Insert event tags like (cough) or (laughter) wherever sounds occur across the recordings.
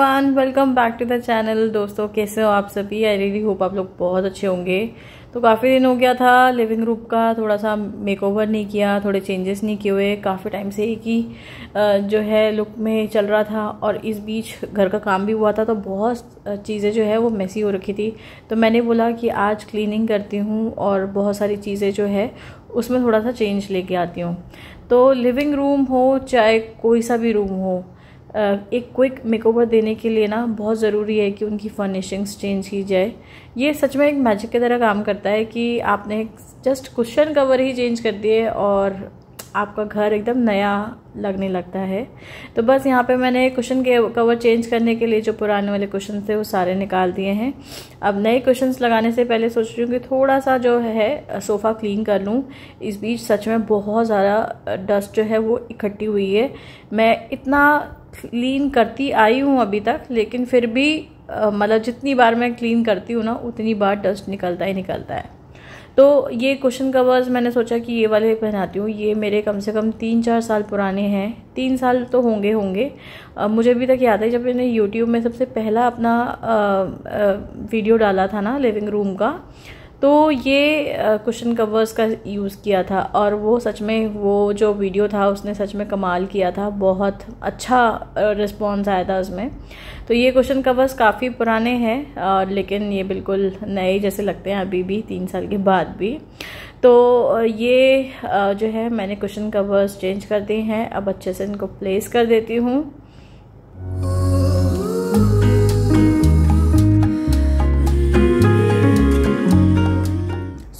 everyone welcome back to the channel दोस्तों कैसे हो आप सभी आई रियली होप आप लोग बहुत अच्छे होंगे तो काफ़ी दिन हो गया था लिविंग रूम का थोड़ा सा मेकओवर नहीं किया थोड़े चेंजेस नहीं किए हुए काफ़ी टाइम से एक ही जो है लुक में चल रहा था और इस बीच घर का काम भी हुआ था तो बहुत चीज़ें जो है वो मैसी हो रखी थी तो मैंने बोला कि आज क्लिनिंग करती हूँ और बहुत सारी चीज़ें जो है उसमें थोड़ा सा चेंज लेके आती हूँ तो लिविंग रूम हो चाहे कोई सा भी रूम हो एक क्विक मेकओवर देने के लिए ना बहुत ज़रूरी है कि उनकी फर्निशिंग्स चेंज की जाए ये सच में एक मैजिक की तरह काम करता है कि आपने जस्ट कुशन कवर ही चेंज कर दिए और आपका घर एकदम नया लगने लगता है तो बस यहाँ पे मैंने कुशन के कवर चेंज करने के लिए जो पुराने वाले कुशन थे वो सारे निकाल दिए हैं अब नए कुशंस लगाने से पहले सोच रही हूँ कि थोड़ा सा जो है सोफ़ा क्लीन कर लूँ इस बीच सच में बहुत ज़्यादा डस्ट जो है वो इकट्ठी हुई है मैं इतना क्लीन करती आई हूँ अभी तक लेकिन फिर भी मतलब जितनी बार मैं क्लीन करती हूँ ना उतनी बार डस्ट निकलता ही निकलता है तो ये क्वेश्चन कवर्स मैंने सोचा कि ये वाले पहनाती हूँ ये मेरे कम से कम तीन चार साल पुराने हैं तीन साल तो होंगे होंगे मुझे अभी तक याद है जब मैंने यूट्यूब में सबसे पहला अपना आ, आ, वीडियो डाला था ना लिविंग रूम का तो ये क्वेश्चन कवर्स का यूज़ किया था और वो सच में वो जो वीडियो था उसने सच में कमाल किया था बहुत अच्छा रिस्पॉन्स आया था उसमें तो ये क्वेश्चन कवर्स काफ़ी पुराने हैं और लेकिन ये बिल्कुल नए जैसे लगते हैं अभी भी तीन साल के बाद भी तो ये जो है मैंने क्वेश्चन कवर्स चेंज कर दिए हैं अब अच्छे से इनको प्लेस कर देती हूँ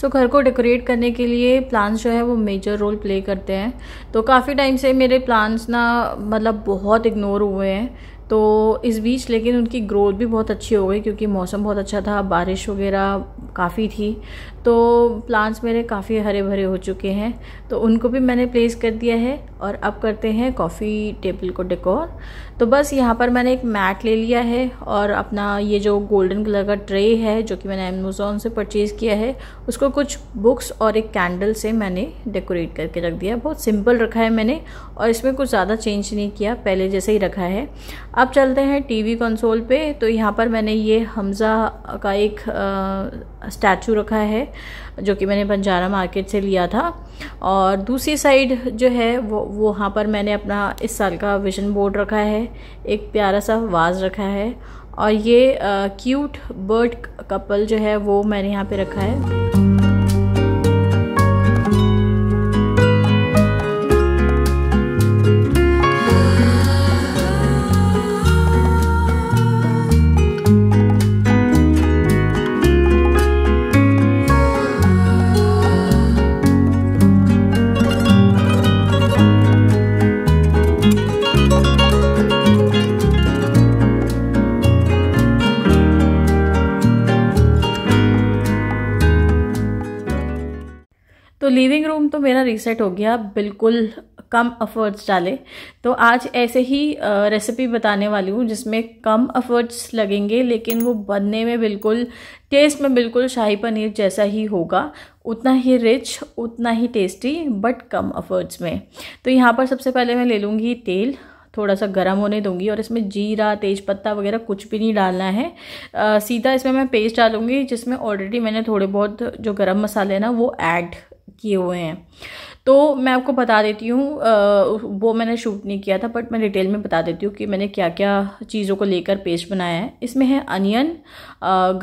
सो घर को डेकोरेट करने के लिए प्लांट्स जो है वो मेजर रोल प्ले करते हैं तो काफ़ी टाइम से मेरे प्लांट्स ना मतलब बहुत इग्नोर हुए हैं तो इस बीच लेकिन उनकी ग्रोथ भी बहुत अच्छी हो गई क्योंकि मौसम बहुत अच्छा था बारिश वगैरह काफ़ी थी तो प्लांट्स मेरे काफ़ी हरे भरे हो चुके हैं तो उनको भी मैंने प्लेस कर दिया है और अब करते हैं कॉफ़ी टेबल को डेकोर तो बस यहाँ पर मैंने एक मैट ले लिया है और अपना ये जो गोल्डन कलर का ट्रे है जो कि मैंने अमेज़ोन से परचेज़ किया है उसको कुछ बुक्स और एक कैंडल से मैंने डेकोरेट करके रख दिया बहुत सिंपल रखा है मैंने और इसमें कुछ ज़्यादा चेंज नहीं किया पहले जैसे ही रखा है अब चलते हैं टी वी कंसोल पर तो यहाँ पर मैंने ये हमज़ा का एक स्टैचू रखा है जो कि मैंने बंजारा मार्केट से लिया था और दूसरी साइड जो है वो वहाँ पर मैंने अपना इस साल का विजन बोर्ड रखा है एक प्यारा सा वाज रखा है और ये क्यूट बर्ड कपल जो है वो मैंने यहाँ पे रखा है तो मेरा रीसेट हो गया बिल्कुल कम अफर्ट्स डाले तो आज ऐसे ही रेसिपी बताने वाली हूँ जिसमें कम अफर्ट्स लगेंगे लेकिन वो बनने में बिल्कुल टेस्ट में बिल्कुल शाही पनीर जैसा ही होगा उतना ही रिच उतना ही टेस्टी बट कम अफर्ट्स में तो यहाँ पर सबसे पहले मैं ले लूँगी तेल थोड़ा सा गर्म होने दूंगी और इसमें जीरा तेज़पत्ता वगैरह कुछ भी नहीं डालना है आ, सीधा इसमें मैं पेस्ट डालूंगी जिसमें ऑलरेडी मैंने थोड़े बहुत जो गरम मसाले हैं ना वो ऐड किए हुए हैं तो मैं आपको बता देती हूँ वो मैंने शूट नहीं किया था बट मैं डिटेल में बता देती हूँ कि मैंने क्या क्या चीज़ों को लेकर पेस्ट बनाया है इसमें है अनियन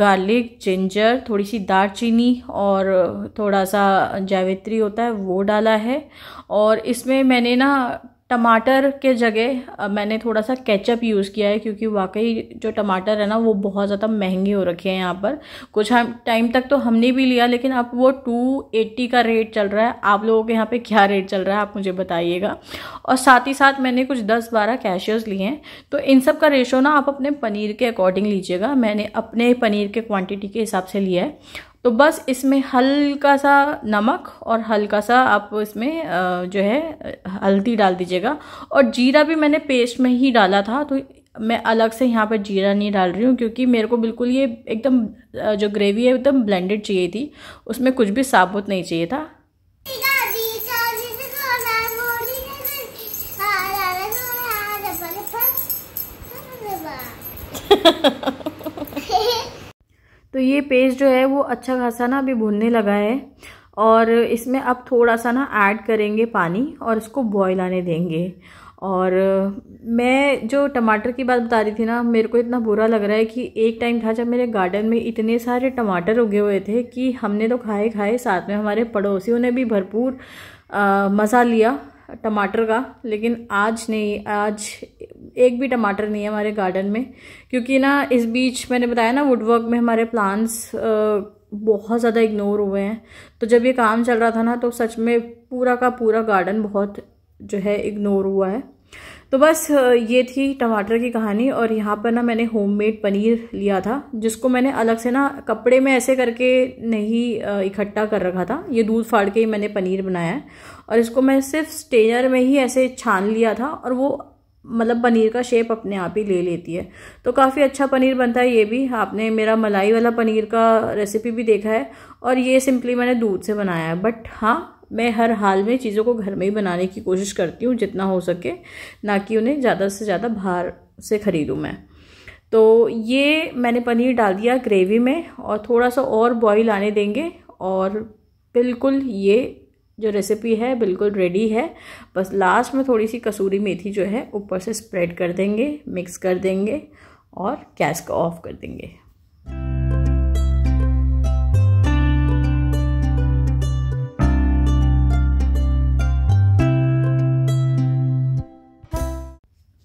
गार्लिक जिंजर थोड़ी सी दालचीनी और थोड़ा सा जावित्री होता है वो डाला है और इसमें मैंने ना टमाटर के जगह मैंने थोड़ा सा केचप यूज़ किया है क्योंकि वाकई जो टमाटर है ना वो बहुत ज़्यादा महंगे हो रखे हैं यहाँ पर कुछ हम टाइम तक तो हमने भी लिया लेकिन अब वो टू एट्टी का रेट चल रहा है आप लोगों के यहाँ पे क्या रेट चल रहा है आप मुझे बताइएगा और साथ ही साथ मैंने कुछ दस बारह कैशियस लिए हैं तो इन सब का रेशो ना आप अपने पनीर के अकॉर्डिंग लीजिएगा मैंने अपने पनीर के क्वान्टिटी के हिसाब से लिया है तो बस इसमें हल्का सा नमक और हल्का सा आप इसमें जो है हल्दी डाल दीजिएगा और जीरा भी मैंने पेस्ट में ही डाला था तो मैं अलग से यहाँ पर जीरा नहीं डाल रही हूँ क्योंकि मेरे को बिल्कुल ये एकदम जो ग्रेवी है एकदम ब्लेंडेड चाहिए थी उसमें कुछ भी साबुत नहीं चाहिए था (laughs) तो ये पेस्ट जो है वो अच्छा खासा ना अभी भुनने लगा है और इसमें अब थोड़ा सा ना ऐड करेंगे पानी और इसको बॉयल आने देंगे और मैं जो टमाटर की बात बता रही थी ना मेरे को इतना बुरा लग रहा है कि एक टाइम था जब मेरे गार्डन में इतने सारे टमाटर उगे हुए थे कि हमने तो खाए खाए साथ में हमारे पड़ोसियों ने भी भरपूर मज़ा लिया टमाटर का लेकिन आज नहीं आज एक भी टमाटर नहीं है हमारे गार्डन में क्योंकि ना इस बीच मैंने बताया ना वुडवर्क में हमारे प्लांट्स बहुत ज़्यादा इग्नोर हुए हैं तो जब ये काम चल रहा था ना तो सच में पूरा का पूरा गार्डन बहुत जो है इग्नोर हुआ है तो बस ये थी टमाटर की कहानी और यहाँ पर ना मैंने होममेड पनीर लिया था जिसको मैंने अलग से ना कपड़े में ऐसे करके नहीं इकट्ठा कर रखा था ये दूध फाड़ के ही मैंने पनीर बनाया है और इसको मैं सिर्फ स्टेनर में ही ऐसे छान लिया था और वो मतलब पनीर का शेप अपने आप ही ले लेती है तो काफ़ी अच्छा पनीर बनता है ये भी आपने मेरा मलाई वाला पनीर का रेसिपी भी देखा है और ये सिंपली मैंने दूध से बनाया है बट हाँ मैं हर हाल में चीज़ों को घर में ही बनाने की कोशिश करती हूँ जितना हो सके ना कि उन्हें ज़्यादा से ज़्यादा बाहर से ख़रीदूँ मैं तो ये मैंने पनीर डाल दिया ग्रेवी में और थोड़ा सा और बॉईल आने देंगे और बिल्कुल ये जो रेसिपी है बिल्कुल रेडी है बस लास्ट में थोड़ी सी कसूरी मेथी जो है ऊपर से स्प्रेड कर देंगे मिक्स कर देंगे और गैस को ऑफ कर देंगे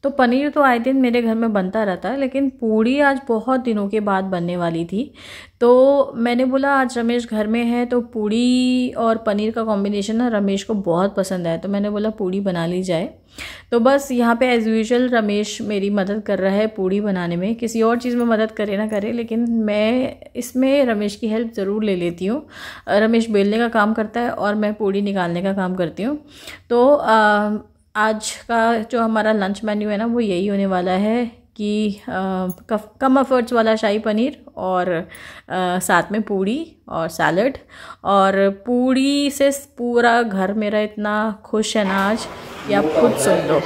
तो पनीर तो आए दिन मेरे घर में बनता रहता है लेकिन पूड़ी आज बहुत दिनों के बाद बनने वाली थी तो मैंने बोला आज रमेश घर में है तो पूड़ी और पनीर का कॉम्बिनेशन ना रमेश को बहुत पसंद आया तो मैंने बोला पूड़ी बना ली जाए तो बस यहाँ पे एज़ यूजल रमेश मेरी मदद कर रहा है पूड़ी बनाने में किसी और चीज़ में मदद करे ना करे लेकिन मैं इसमें रमेश की हेल्प ज़रूर ले लेती हूँ रमेश बेलने का काम करता है और मैं पूड़ी निकालने का काम करती हूँ तो आ, आज का जो हमारा लंच मेन्यू है ना वो यही होने वाला है कि आ, कम अफर्ट्स वाला शाही पनीर और आ, साथ में पूड़ी और सैलड और पूड़ी से पूरा घर मेरा इतना खुश है ना आज कि आप खुद सुन लो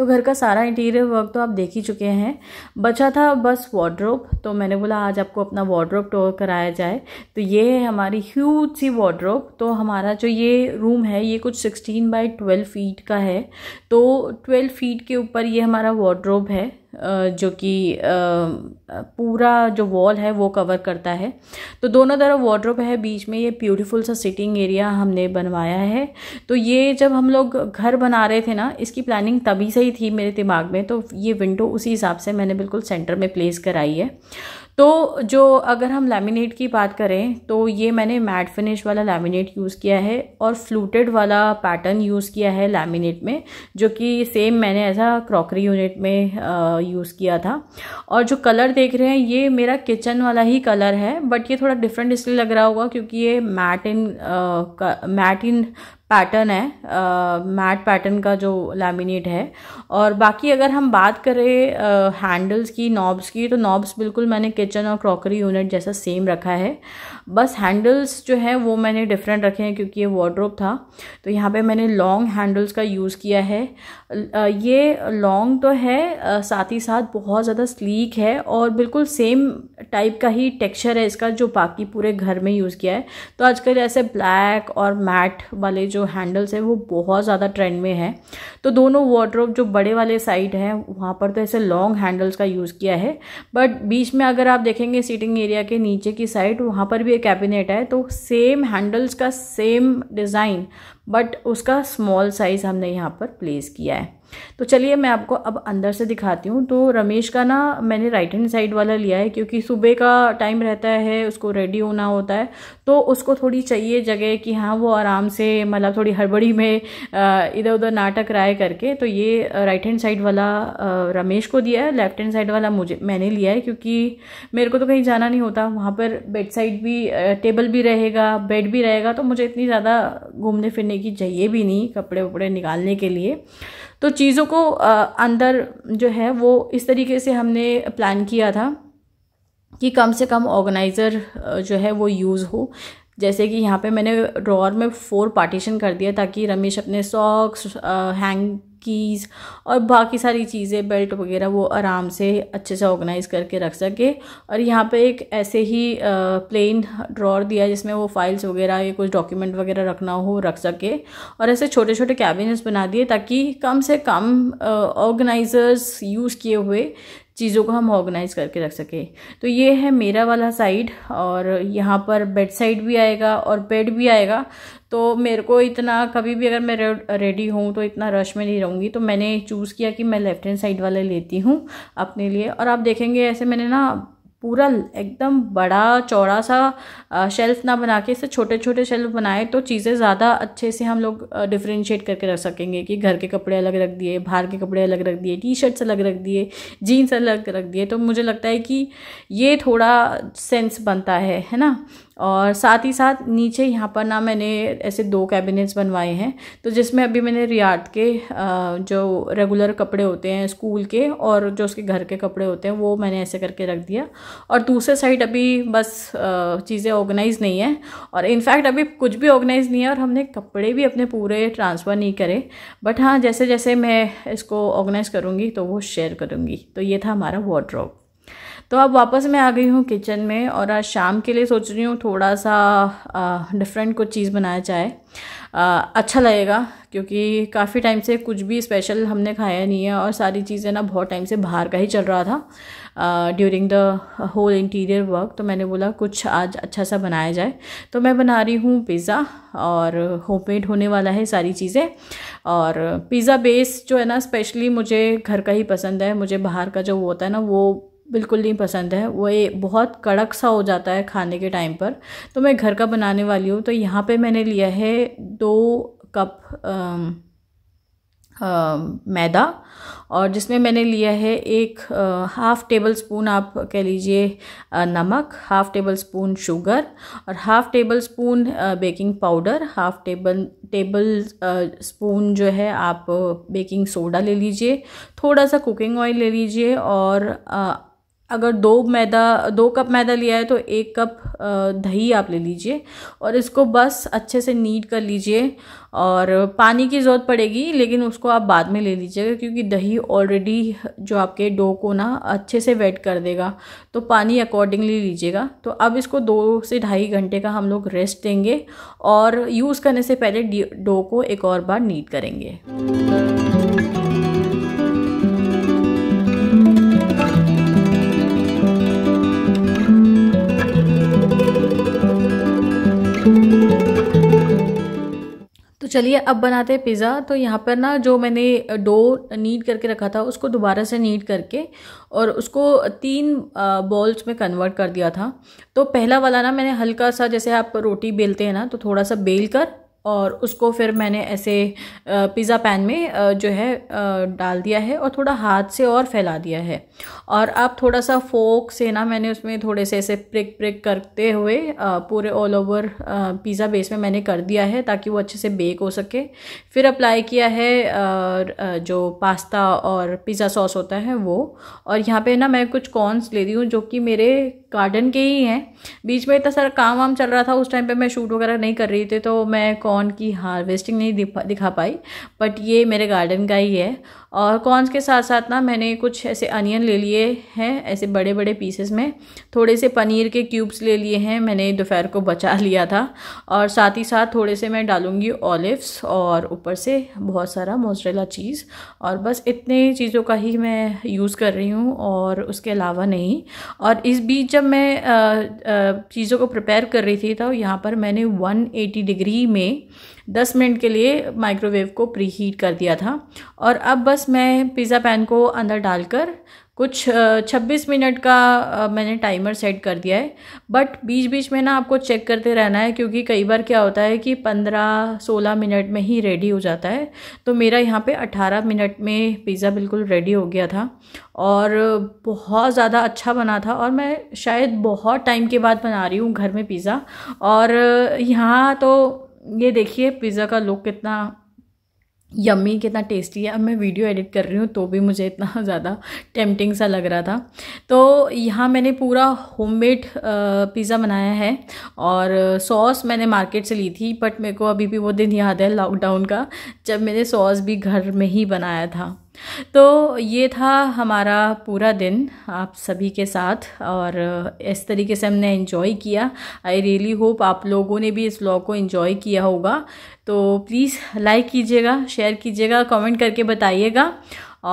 तो घर का सारा इंटीरियर वर्क तो आप देख ही चुके हैं बचा था बस वार्ड्रोब तो मैंने बोला आज आपको अपना वार्ड्रोब टोर कराया जाए तो ये है हमारी ह्यूज सी वार्ड्रोब तो हमारा जो ये रूम है ये कुछ सिक्सटीन बाई ट्वेल्व फीट का है तो ट्वेल्व फीट के ऊपर ये हमारा वार्ड्रोब है जो कि पूरा जो वॉल है वो कवर करता है तो दोनों तरफ वार्ड्रोब है बीच में ये ब्यूटीफुल सा सिटिंग एरिया हमने बनवाया है तो ये जब हम लोग घर बना रहे थे ना इसकी प्लानिंग तभी से ही थी मेरे दिमाग में तो ये विंडो उसी हिसाब से मैंने बिल्कुल सेंटर में प्लेस कराई है तो जो अगर हम लैमिनेट की बात करें तो ये मैंने मैट फिनिश वाला लैमिनेट यूज़ किया है और फ्लूटेड वाला पैटर्न यूज़ किया है लैमिनेट में जो कि सेम मैंने ऐसा क्रॉकरी यूनिट में यूज़ किया था और जो कलर देख रहे हैं ये मेरा किचन वाला ही कलर है बट ये थोड़ा डिफरेंट इसलिए लग रहा होगा क्योंकि ये matte in matte in pattern है मैट पैटर्न का जो लैमिनेट है और बाकी अगर हम बात करें हैंडल्स की नॉब्स की तो नॉब्स बिल्कुल मैंने किचन और क्रॉकरी यूनिट जैसा सेम रखा है बस हैंडल्स जो है वो मैंने डिफरेंट रखे हैं क्योंकि ये वार्ड्रोप था तो यहाँ पे मैंने लॉन्ग हैंडल्स का यूज़ किया है ये लॉन्ग तो है साथ ही साथ बहुत ज़्यादा स्लीक है और बिल्कुल सेम टाइप का ही टेक्सचर है इसका जो बाकी पूरे घर में यूज़ किया है तो आजकल ऐसे ब्लैक और मैट वाले जो जो हैंडल्स है वो बहुत ज़्यादा ट्रेंड में है तो दोनों वार्ड्रोब जो बड़े वाले साइड हैं वहाँ पर तो ऐसे लॉन्ग हैंडल्स का यूज़ किया है बट बीच में अगर आप देखेंगे सीटिंग एरिया के नीचे की साइड वहाँ पर भी एक कैबिनेट है तो सेम हैंडल्स का सेम डिज़ाइन बट उसका स्मॉल साइज़ हमने यहाँ पर प्लेस किया है तो चलिए मैं आपको अब अंदर से दिखाती हूँ तो रमेश का ना मैंने राइट हैंड साइड वाला लिया है क्योंकि सुबह का टाइम रहता है उसको रेडी होना होता है तो उसको थोड़ी चाहिए जगह कि हाँ वो आराम से मतलब थोड़ी हड़बड़ी में इधर उधर नाटक राय करके तो ये राइट हैंड साइड वाला रमेश को दिया है लेफ्ट हैंड साइड वाला मुझे मैंने लिया है क्योंकि मेरे को तो कहीं जाना नहीं होता वहाँ पर बेड साइड भी टेबल भी रहेगा बेड भी रहेगा तो मुझे इतनी ज़्यादा घूमने फिरने की चाहिए भी नहीं कपड़े वपड़े निकालने के लिए तो चीज़ों को अंदर जो है वो इस तरीके से हमने प्लान किया था कि कम से कम ऑर्गेनाइज़र जो है वो यूज़ हो जैसे कि यहाँ पे मैंने ड्रॉर में फ़ोर पार्टीशन कर दिया ताकि रमेश अपने सॉक्स हैंग कीज़ और बाकी सारी चीज़ें बेल्ट वगैरह वो आराम से अच्छे से ऑर्गेनाइज़ करके रख सके और यहाँ पे एक ऐसे ही प्लेन ड्रॉर दिया जिसमें वो फाइल्स वगैरह या कुछ डॉक्यूमेंट वगैरह रखना हो रख सके और ऐसे छोटे छोटे कैबिनेट्स बना दिए ताकि कम से कम ऑर्गेनाइज़र्स यूज़ किए हुए चीज़ों को हम ऑर्गेनाइज करके रख सके तो ये है मेरा वाला साइड और यहाँ पर बेड साइड भी आएगा और बेड भी आएगा तो मेरे को इतना कभी भी अगर मैं रेडी हूँ तो इतना रश में नहीं रहूँगी तो मैंने चूज़ किया कि मैं लेफ़्ट हैंड साइड वाले लेती हूँ अपने लिए और आप देखेंगे ऐसे मैंने ना पूरा एकदम बड़ा चौड़ा सा शेल्फ़ ना बना के इसे छोटे छोटे शेल्फ़ बनाए तो चीज़ें ज़्यादा अच्छे से हम लोग डिफ्रेंशिएट करके रख सकेंगे कि घर के कपड़े अलग रख दिए बाहर के कपड़े अलग रख दिए टी शर्ट्स अलग रख दिए जीन्स अलग रख दिए तो मुझे लगता है कि ये थोड़ा सेंस बनता है है ना और साथ ही साथ नीचे यहाँ पर ना मैंने ऐसे दो कैबिनेट्स बनवाए हैं तो जिसमें अभी मैंने रियाद के जो रेगुलर कपड़े होते हैं स्कूल के और जो उसके घर के कपड़े होते हैं वो मैंने ऐसे करके रख दिया और दूसरे साइड अभी बस चीज़ें ऑर्गेनाइज नहीं है और इनफैक्ट अभी कुछ भी ऑर्गेनाइज नहीं है और हमने कपड़े भी अपने पूरे ट्रांसफ़र नहीं करे बट हाँ जैसे जैसे मैं इसको ऑर्गेनाइज़ करूँगी तो वो शेयर करूँगी तो ये था हमारा वॉड्रॉप तो अब वापस मैं आ गई हूँ किचन में और आज शाम के लिए सोच रही हूँ थोड़ा सा डिफरेंट कुछ चीज़ बनाया जाए अच्छा लगेगा क्योंकि काफ़ी टाइम से कुछ भी स्पेशल हमने खाया नहीं है और सारी चीज़ें ना बहुत टाइम से बाहर का ही चल रहा था during the whole interior work तो मैंने बोला कुछ आज अच्छा सा बनाया जाए तो मैं बना रही हूँ पिज़्ज़ा और मेड होने वाला है सारी चीज़ें और पिज़्ज़ा बेस जो है ना स्पेशली मुझे घर का ही पसंद है मुझे बाहर का जो होता है ना वो बिल्कुल नहीं पसंद है वो ये बहुत कड़क सा हो जाता है खाने के टाइम पर तो मैं घर का बनाने वाली हूँ तो यहाँ पे मैंने लिया है दो कप आ, आ, मैदा और जिसमें मैंने लिया है एक आ, हाफ़ टेबल स्पून आप कह लीजिए नमक हाफ़ टेबल स्पून शुगर और half tablespoon baking powder half table tablespoon जो है आप बेकिंग सोडा ले लीजिए थोड़ा सा कुकिंग ऑयल ले लीजिए और अगर दो मैदा दो कप मैदा लिया है तो एक कप दही आप ले लीजिए और इसको बस अच्छे से नीट कर लीजिए और पानी की ज़रूरत पड़ेगी लेकिन उसको आप बाद में ले लीजिएगा क्योंकि दही ऑलरेडी जो आपके डो को ना अच्छे से वेट कर देगा तो पानी अकॉर्डिंगली लीजिएगा तो अब इसको दो से ढाई घंटे का हम लोग रेस्ट देंगे और यूज़ करने से पहले डो को एक और बार नीट करेंगे चलिए अब बनाते हैं पिज़्ज़ा तो यहाँ पर ना जो मैंने डो नीट करके रखा था उसको दोबारा से नीट करके और उसको तीन बॉल्स में कन्वर्ट कर दिया था तो पहला वाला ना मैंने हल्का सा जैसे आप रोटी बेलते हैं ना तो थोड़ा सा बेल कर और उसको फिर मैंने ऐसे पिज़्ज़ा पैन में जो है डाल दिया है और थोड़ा हाथ से और फैला दिया है और अब थोड़ा सा फोक से ना मैंने उसमें थोड़े से ऐसे प्रिक प्रिक करते हुए पूरे ऑल ओवर पिज़्ज़ा बेस में मैंने कर दिया है ताकि वो अच्छे से बेक हो सके फिर अप्लाई किया है जो पास्ता और पिज़्ज़ा सॉस होता है वो और यहाँ पे ना मैं कुछ कॉर्नस ले रही हूँ जो कि मेरे गार्डन के ही हैं बीच में इतना सारा काम वाम चल रहा था उस टाइम पे मैं शूट वगैरह नहीं कर रही थी तो मैं कॉर्न की हार्वेस्टिंग नहीं दिखा दिखा पाई बट ये मेरे गार्डन का ही है और कॉर्नस के साथ साथ ना मैंने कुछ ऐसे अनियन ले लिए हैं ऐसे बड़े बड़े पीसेस में थोड़े से पनीर के क्यूब्स ले लिए हैं मैंने दोपहर को बचा लिया था और साथ ही साथ थोड़े से मैं डालूँगी ऑलिव्स और ऊपर से बहुत सारा मोजरेला चीज़ और बस इतने चीज़ों का ही मैं यूज़ कर रही हूँ और उसके अलावा नहीं और इस बीच जब मैं चीज़ों को प्रिपेयर कर रही थी तो यहाँ पर मैंने वन डिग्री में 10 मिनट के लिए माइक्रोवेव को प्री हीट कर दिया था और अब बस मैं पिज़्ज़ा पैन को अंदर डालकर कुछ 26 मिनट का मैंने टाइमर सेट कर दिया है बट बीच बीच में ना आपको चेक करते रहना है क्योंकि कई बार क्या होता है कि 15-16 मिनट में ही रेडी हो जाता है तो मेरा यहाँ पे 18 मिनट में पिज़्ज़ा बिल्कुल रेडी हो गया था और बहुत ज़्यादा अच्छा बना था और मैं शायद बहुत टाइम के बाद बना रही हूँ घर में पिज़्ज़ा और यहाँ तो ये देखिए पिज़्ज़ा का लुक कितना यम्मी कितना टेस्टी है अब मैं वीडियो एडिट कर रही हूँ तो भी मुझे इतना (laughs) ज़्यादा टेम्पटिंग सा लग रहा था तो यहाँ मैंने पूरा होममेड पिज़्ज़ा बनाया है और सॉस मैंने मार्केट से ली थी बट मेरे को अभी भी वो दिन याद है लॉकडाउन का जब मैंने सॉस भी घर में ही बनाया था तो ये था हमारा पूरा दिन आप सभी के साथ और इस तरीके से हमने इन्जॉय किया आई रियली होप आप लोगों ने भी इस ब्लॉग को इन्जॉय किया होगा तो प्लीज़ लाइक कीजिएगा शेयर कीजिएगा कमेंट करके बताइएगा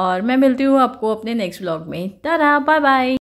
और मैं मिलती हूँ आपको अपने नेक्स्ट ब्लॉग में तरा बाय बाय